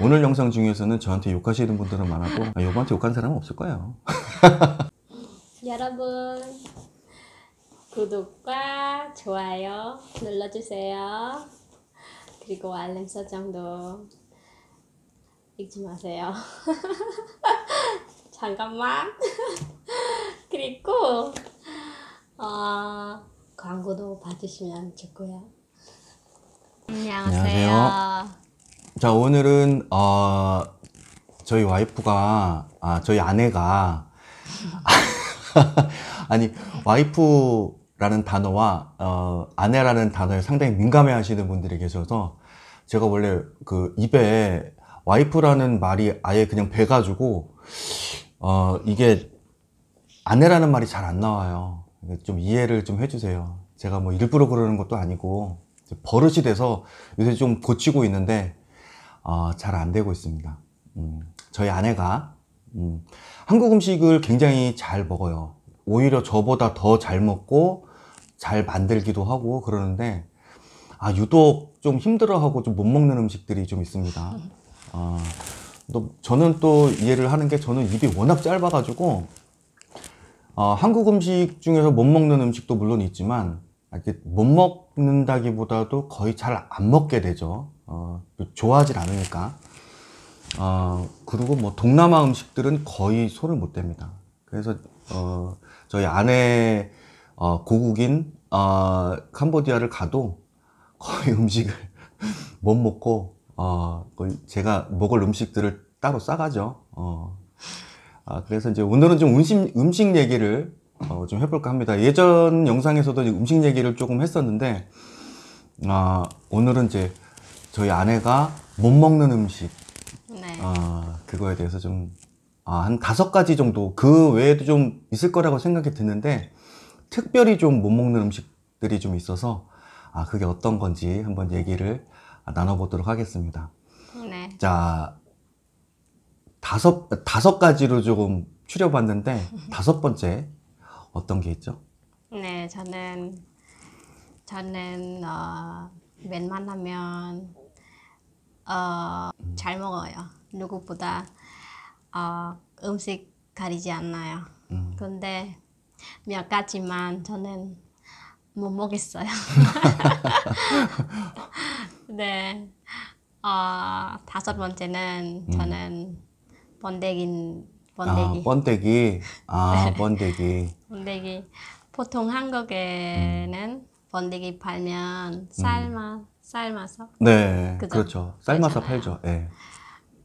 오늘 영상 중에서는 저한테 욕하시는 분들은 많았고 아, 여보한테 욕한 사람은 없을 거예요. 여러분 구독과 좋아요 눌러주세요. 그리고 알림 설정도 잊지 마세요. 잠깐만. 그리고 어, 광고도 봐주시면 좋고요. 안녕하세요. 안녕하세요. 자 오늘은 어, 저희 와이프가 아 저희 아내가 아니 와이프라는 단어와 어, 아내라는 단어에 상당히 민감해 하시는 분들이 계셔서 제가 원래 그 입에 와이프라는 말이 아예 그냥 배가지고 어 이게 아내라는 말이 잘 안 나와요 그러니까 좀 이해를 좀 해주세요 제가 뭐 일부러 그러는 것도 아니고 버릇이 돼서 요새 좀 고치고 있는데 어, 잘안 되고 있습니다. 음, 저희 아내가 음, 한국 음식을 굉장히 잘 먹어요. 오히려 저보다 더 잘 먹고 잘 만들기도 하고 그러는데 아 유독 좀 힘들어하고 좀 못 먹는 음식들이 좀 있습니다. 어, 또 저는 또 이해를 하는 게 저는 입이 워낙 짧아가지고 어, 한국 음식 중에서 못 먹는 음식도 물론 있지만 못 먹는다기보다도 거의 잘 안 먹게 되죠. 어, 좋아하질 않으니까 어, 그리고 뭐 동남아 음식들은 거의 손을 못 댑니다 그래서 어, 저희 아내 어, 고국인 어, 캄보디아를 가도 거의 음식을 못 먹고 어, 제가 먹을 음식들을 따로 싸가죠 어, 아, 그래서 이제 오늘은 좀 음식, 음식 얘기를 어, 좀 해볼까 합니다. 예전 영상에서도 음식 얘기를 조금 했었는데, 아, 오늘은 이제 저희 아내가 못 먹는 음식 네. 아, 그거에 대해서 좀 아, 한 다섯 가지 정도 그 외에도 좀 있을 거라고 생각이 드는데 특별히 좀 못 먹는 음식들이 좀 있어서 아, 그게 어떤 건지 한번 얘기를 나눠보도록 하겠습니다. 네. 자, 다섯, 다섯 가지로 조금 추려봤는데, 다섯 번째, 어떤 게 있죠? 네, 저는, 저는, 어, 웬만하면, 어, 잘 먹어요. 누구보다 어, 음식 가리지 않나요. 음. 근데 몇 가지만 저는 못 먹겠어요. 네. 어, 다섯 번째는 음. 저는 음. 번데기, 번데기. 아, 번데기. 아, 네. 번데기. 번데기. 보통 한국에는 음. 번데기 팔면 삶아 음. 삶아서? 네, 그죠? 그렇죠 삶아서 그죠? 팔죠. 네.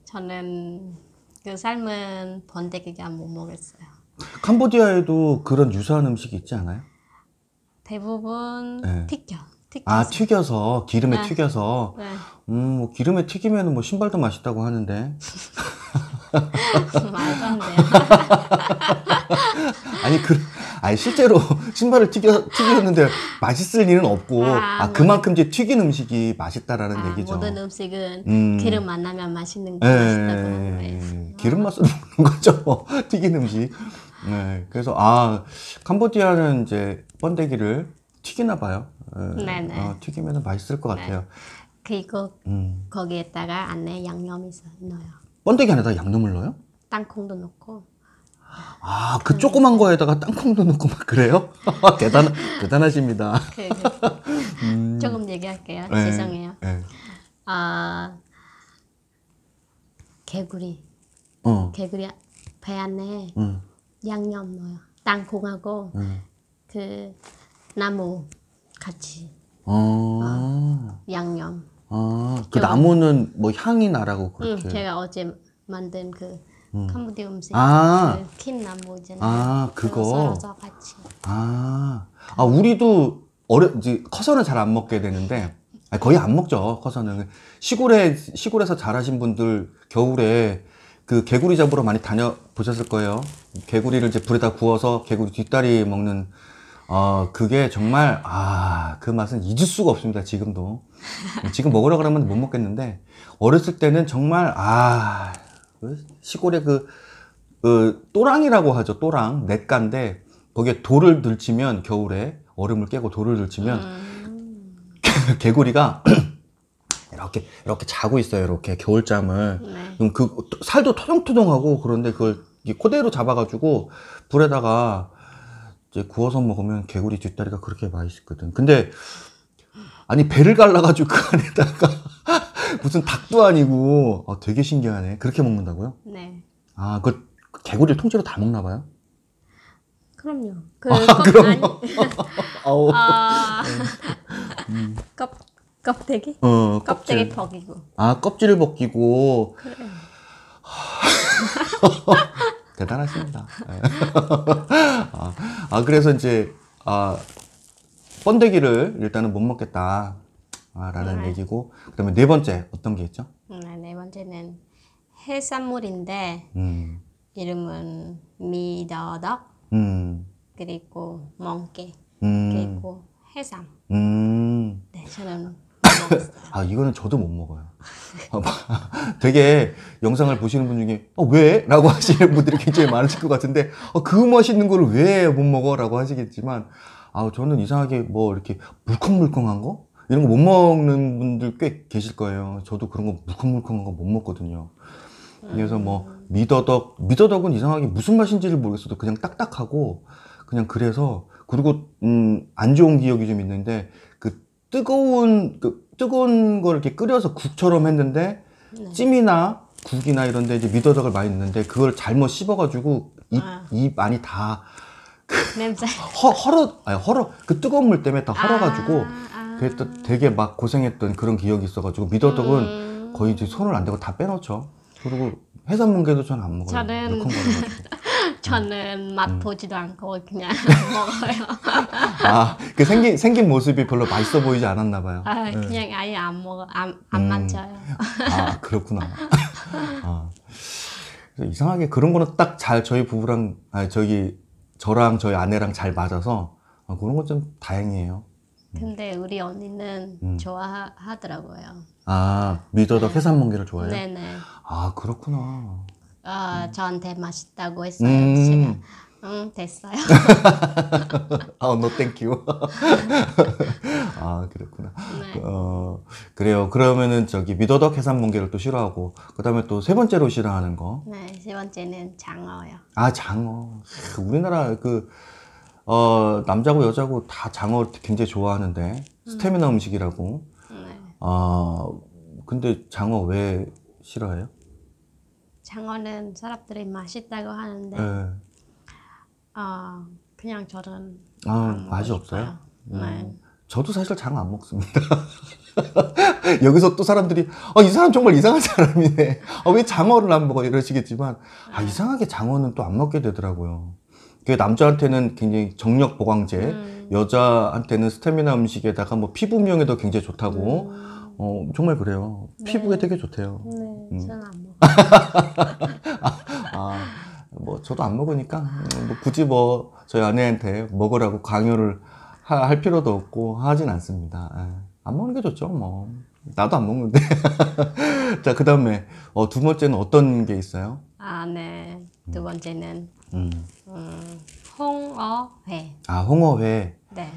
저는 그 삶은 번데기가 못 먹었어요. 캄보디아에도 그런 유사한 음식이 있지 않아요? 대부분 네. 튀겨. 튀겨서. 아 튀겨서 기름에 네. 튀겨서 네. 음뭐 기름에 튀기면 뭐 신발도 맛있다고 하는데 아니 그 아니 실제로 신발을 튀겨 튀겼는데 맛있을 일은 없고 아, 아 그만큼 이제 튀긴 음식이 맛있다라는 아, 얘기죠. 모든 음식은 음. 기름 안 나면 맛있는 게 예, 맛있다고 예, 예. 기름 맛으 먹는 거죠. 뭐. 튀긴 음식. 네. 그래서 아 캄보디아는 이제 번데기를 튀기나 봐요. 네. 네 어, 아, 튀기면 맛있을 것 네. 같아요. 그리고 음. 거기에다가 안에 양념이 있어요. 번데기 안에다 양념을 넣어요? 땅콩도 넣고. 아, 그 조그만 거에다가 땅콩도 넣고 막 그래요? 대단, 대단하십니다. 음. 조금 얘기할게요. 네. 죄송해요. 네. 아, 개구리. 어. 개구리 배 안에 음. 양념 넣어요. 땅콩하고 음. 그 나무 같이. 어. 어. 양념. 아, 그 나무는 뭐 향이 나라고 그렇게. 응, 제가 어제 만든 그 음. 캄보디 음식 아. 그 나무 있잖아요. 아, 그거. 썰어서 같이. 아, 아 우리도 어려 이제 커서는 잘 안 먹게 되는데 아니, 거의 안 먹죠 커서는 시골에 시골에서 잘하신 분들 겨울에 그 개구리 잡으러 많이 다녀 보셨을 거예요. 개구리를 이제 불에다 구워서 개구리 뒷다리 먹는 어 그게 정말 아그 맛은 잊을 수가 없습니다. 지금도. 지금 먹으라 그러면 못 먹겠는데 어렸을 때는 정말 아 그 시골에 그, 그 또랑이라고 하죠. 또랑 냇간데 거기에 돌을 들치면 겨울에 얼음을 깨고 돌을 들치면 음. 개구리가 이렇게 이렇게 자고 있어요. 이렇게 겨울잠을. 네. 그 살도 토종토종하고 그런데 그걸 코대로 잡아가지고 불에다가 이제 구워서 먹으면 개구리 뒷다리가 그렇게 맛있거든. 근데 아니 배를 갈라가지고 그 안에다가 무슨 닭도 아니고 아, 되게 신기하네. 그렇게 먹는다고요? 네. 아, 그 개구리를 통째로 다 먹나 봐요? 그럼요. 그 아, 그럼요. 아우. 아, 음. 껍 껍데기? 어, 껍질. 껍데기 벗기고. 아, 껍질을 벗기고. 그래. 대단하십니다. 예. 아, 아, 그래서 이제, 아, 번데기를 일단은 못 먹겠다. 라는 네. 얘기고, 그 다음에 네 번째, 어떤 게 있죠? 네, 네 번째는 해산물인데, 음. 이름은 미더덕, 음. 그리고 멍게, 음. 그리고 해삼. 음. 네, 저는 아 이거는 저도 못 먹어요. 되게 영상을 보시는 분 중에 어, 왜? 라고 하시는 분들이 굉장히 많으실 것 같은데 어, 그 맛있는 거를 왜 못 먹어? 라고 하시겠지만 아 저는 이상하게 뭐 이렇게 물컹물컹한 거? 이런 거 못 먹는 분들 꽤 계실 거예요. 저도 그런 거 물컹물컹한 거 못 먹거든요. 그래서 뭐 미더덕, 미더덕은 이상하게 무슨 맛인지를 모르겠어도 그냥 딱딱하고 그냥 그래서 그리고 음, 안 좋은 기억이 좀 있는데 뜨거운 그 뜨거운 걸 이렇게 끓여서 국처럼 했는데 네. 찜이나 국이나 이런 데 이제 미더덕을 많이 넣는데 그걸 잘못 씹어 가지고 입, 아. 입 안이 다 그 냄새 허, 헐어 아니 헐어 그 뜨거운 물 때문에 다 헐어 가지고 아, 아. 그랬 되게 막 고생했던 그런 기억이 있어 가지고 미더덕은 음. 거의 이제 손을 안 대고 다 빼놓죠. 그리고 해산물계도전 안 먹어요. 저는 저는 음. 맛보지도 않고 그냥 음. 먹어요. 아, 그 생긴, 생긴 모습이 별로 맛있어 보이지 않았나 봐요. 아, 네. 그냥 아예 안 먹어, 안, 안 음. 맞아요. 아, 그렇구나. 아. 이상하게 그런 거는 딱 잘 저희 부부랑, 아, 저기, 저랑 저희 아내랑 잘 맞아서 아, 그런 건 좀 다행이에요. 음. 근데 우리 언니는 음. 좋아하더라고요. 아, 미더덕 해산멍게를 좋아해요? 네네. 아, 그렇구나. 어, 음. 저한테 맛있다고 했어요. 음. 제가. 응, 됐어요. 아, no t h 아, 그렇구나. 네. 그, 어, 그래요. 그러면은 저기 미더덕 해산 뭉게를 또 싫어하고 그다음에 또 세 번째로 싫어하는 거. 네, 세 번째는 장어요. 아, 장어. 우리나라 그 어, 남자고 여자고 다 장어 굉장히 좋아하는데 음. 스테미나 음식이라고. 네. 아, 근데 장어 왜 싫어해요? 장어는 사람들이 맛있다고 하는데 네. 어, 그냥 저는 아, 맛이 없어요. 음. 네. 어. 저도 사실 장어 안 먹습니다. 여기서 또 사람들이 아, 이 사람 정말 이상한 사람이네. 아, 왜 장어를 안 먹어 이러시겠지만 아, 네. 이상하게 장어는 또 안 먹게 되더라고요. 그 남자한테는 굉장히 정력 보강제, 음. 여자한테는 스태미나 음식에다가 뭐 피부 미용에도 굉장히 좋다고. 음. 어, 정말 그래요. 네. 피부에 되게 좋대요. 네, 음. 저는 안 먹어요. 아, 뭐 저도 안 먹으니까 뭐 굳이 뭐 저희 아내한테 먹으라고 강요를 하, 할 필요도 없고 하진 않습니다. 에, 예. 안 먹는 게 좋죠. 뭐 나도 안 먹는데. 자, 그 다음에 어, 두 번째는 어떤 게 있어요? 아, 네. 두 음. 번째는 음. 음, 홍어회. 아, 홍어회. 네.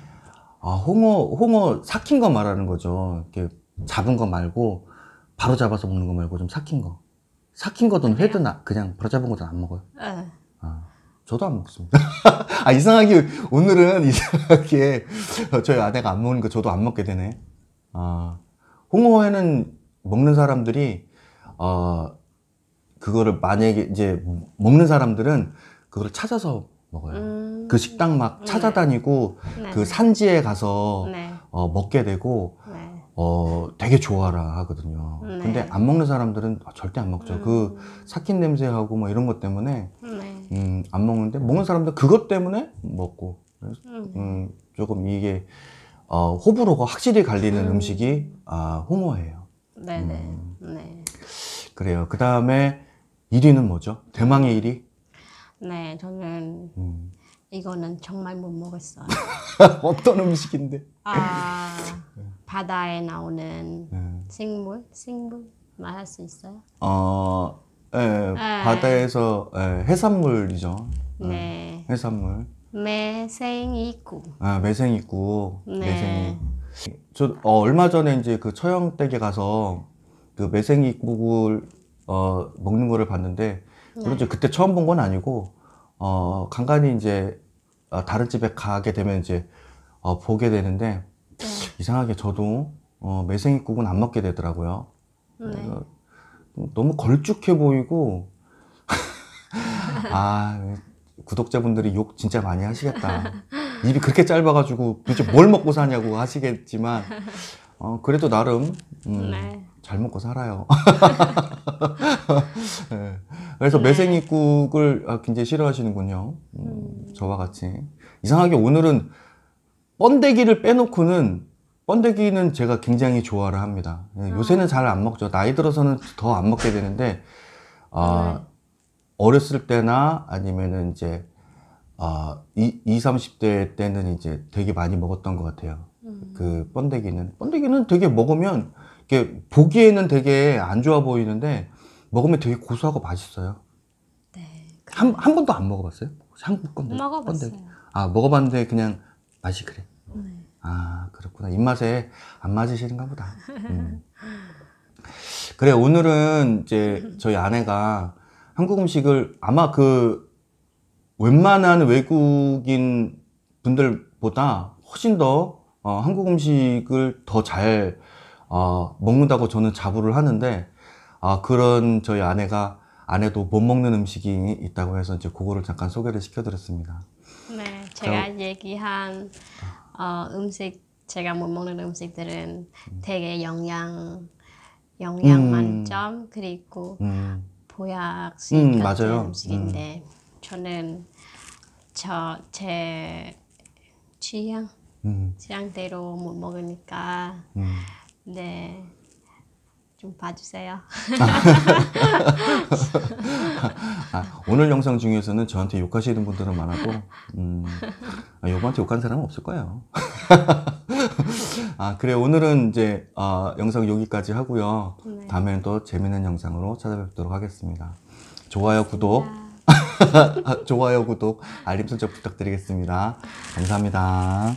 아, 홍어 홍어 삭힌 거 말하는 거죠. 이렇게 잡은 거 말고 바로 잡아서 먹는 거 말고 좀 삭힌 거. 삭힌 거든 회든 아, 그냥 바로잡은 거든 안 먹어요? 네. 아, 저도 안 먹습니다. 아, 이상하게, 오늘은 이상하게 저희 아내가 안 먹는 거 저도 안 먹게 되네. 아, 홍어회는 먹는 사람들이, 어, 그거를 만약에 이제 먹는 사람들은 그걸 찾아서 먹어요. 음... 그 식당 막 네. 찾아다니고 네. 그 산지에 가서 네. 어, 먹게 되고 어, 되게 좋아라 하거든요. 네. 근데 안 먹는 사람들은 절대 안 먹죠. 그 음. 그 삭힌 냄새하고 뭐 이런 것 때문에 네. 음, 안 먹는데 먹는 사람들 그것 때문에 먹고 음. 음 조금 이게 어, 호불호가 확실히 갈리는 음. 식이 아, 홍어예요. 네네. 네. 음. 네. 그래요. 그 다음에 1위는 뭐죠? 대망의 1위? 네, 저는 음. 이거는 정말 못 먹었어요. 어떤 음식인데? 아. 네. 바다에 나오는 네. 식물 식물 말할 수 있어요? 어, 예, 예. 바다에서 예, 해산물이죠. 예, 네. 예, 해산물. 매생이구. 아, 매생이구. 네. 매생이. 저 어, 얼마 전에 이제 그 처형댁에 가서 그 매생이국을 어, 먹는 거를 봤는데 물론 네. 이제 그때 처음 본 건 아니고 어, 간간히 이제 아, 다른 집에 가게 되면 이제 어, 보게 되는데 이상하게 저도 어, 매생이국은 안 먹게 되더라고요. 네. 너무 걸쭉해 보이고 아 구독자분들이 욕 진짜 많이 하시겠다. 입이 그렇게 짧아가지고 도대체 뭘 먹고 사냐고 하시겠지만 어, 그래도 나름 음, 네. 잘 먹고 살아요. 네. 그래서 네. 매생이국을 아, 굉장히 싫어하시는군요. 음, 음. 저와 같이 이상하게 오늘은 번데기를 빼놓고는 번데기는 제가 굉장히 좋아를 합니다. 예, 요새는 잘 안 먹죠. 나이 들어서는 더 안 먹게 되는데 어, 어렸을 때나 아니면은 이제 아, 20, 30대 때는 이제 되게 많이 먹었던 것 같아요. 음. 그 번데기는. 번데기는 되게 먹으면, 이게 보기에는 되게 안 좋아 보이는데, 먹으면 되게 고소하고 맛있어요. 네, 한, 한 번도 안 먹어봤어요? 한국 건데. 먹어봤어요. 번데 아, 먹어봤는데 그냥 맛이 그래. 아 그렇구나 입맛에 안 맞으시는가 보다 음. 그래 오늘은 이제 저희 아내가 한국 음식을 아마 그 웬만한 외국인 분들보다 훨씬 더 어, 한국 음식을 더 잘 어, 먹는다고 저는 자부를 하는데 아, 그런 저희 아내가 아내도 못 먹는 음식이 있다고 해서 이제 그거를 잠깐 소개를 시켜드렸습니다. 네, 제가 저, 얘기한 어, 음식 제가 못 먹는 음식들은 음. 되게 영양 영양 음. 만점 그리고 음. 보약식 음, 같은 맞아요. 음식인데 음. 저는 저제 취향 취향대로 못 먹으니까 네. 좀 봐주세요. 아, 오늘 영상 중에서는 저한테 욕하시는 분들은 많았고 음, 아, 여한테 욕한 사람은 없을 거예요. 아 그래 오늘은 이제 어, 영상 여기까지 하고요. 네. 다음에는 또 재밌는 영상으로 찾아뵙도록 하겠습니다. 좋아요 구독 좋아요 구독 알림 설정 부탁드리겠습니다. 감사합니다.